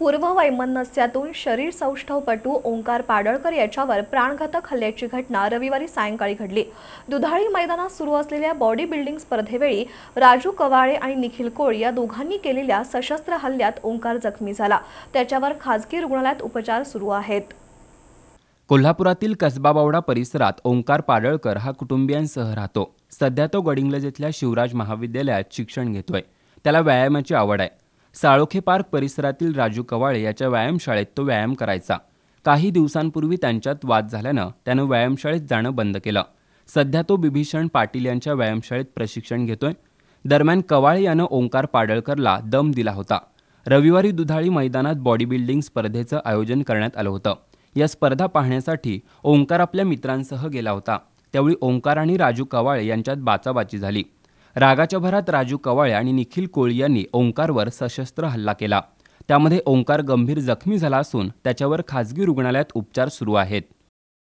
पूर्व वैमनस्यातून शरीर सौष्ठवपटू ओंकार पाडळकर याच्यावर प्राणघातक हल्ल्याची घटना रविवारी सायंकाळी घडली दुधाळी मैदानात सुरू असलेल्या बॉडी बिल्डिंग स्पर्धेवेळी राजू कवाळे आणि निखिल कोळ या दोघांनी केलेल्या सशस्त्र हल्ल्यात ओंकार जखमी झाला त्याच्यावर खाजगी रुग्णालयात उपचार सुरू आहेत कोल्हापुरातील कसबाबावडा परिसरात ओंकार पाडळकर हा कुटुंबियांसह राहतो सध्या तो गडिंग्लज इथल्या शिवराज महाविद्यालयात शिक्षण घेतोय त्याला व्यायामाची आवड आहे साळोखे पार्क परिसरातील राजू कवाळे याच्या व्यायामशाळेत तो व्यायाम करायचा काही दिवसांपूर्वी त्यांच्यात वाद झाल्यानं त्यानं व्यायामशाळेत जाणं बंद केलं सध्या तो बिभीषण पाटील यांच्या व्यायामशाळेत प्रशिक्षण घेतोय दरम्यान कवाळे यानं ओंकार पाडळकरला दम दिला होता रविवारी दुधाळी मैदानात बॉडी बिल्डिंग स्पर्धेचं आयोजन करण्यात आलं होतं या स्पर्धा पाहण्यासाठी ओंकार आपल्या मित्रांसह गेला होता त्यावेळी ओंकार आणि राजू कवाळे यांच्यात बाचाबाची झाली रागाच्या भरात राजू कवाळे आणि निखिल कोळी यांनी ओंकारवर सशस्त्र हल्ला केला त्यामध्ये ओंकार गंभीर जखमी झाला असून त्याच्यावर खाजगी रुग्णालयात उपचार सुरू आहेत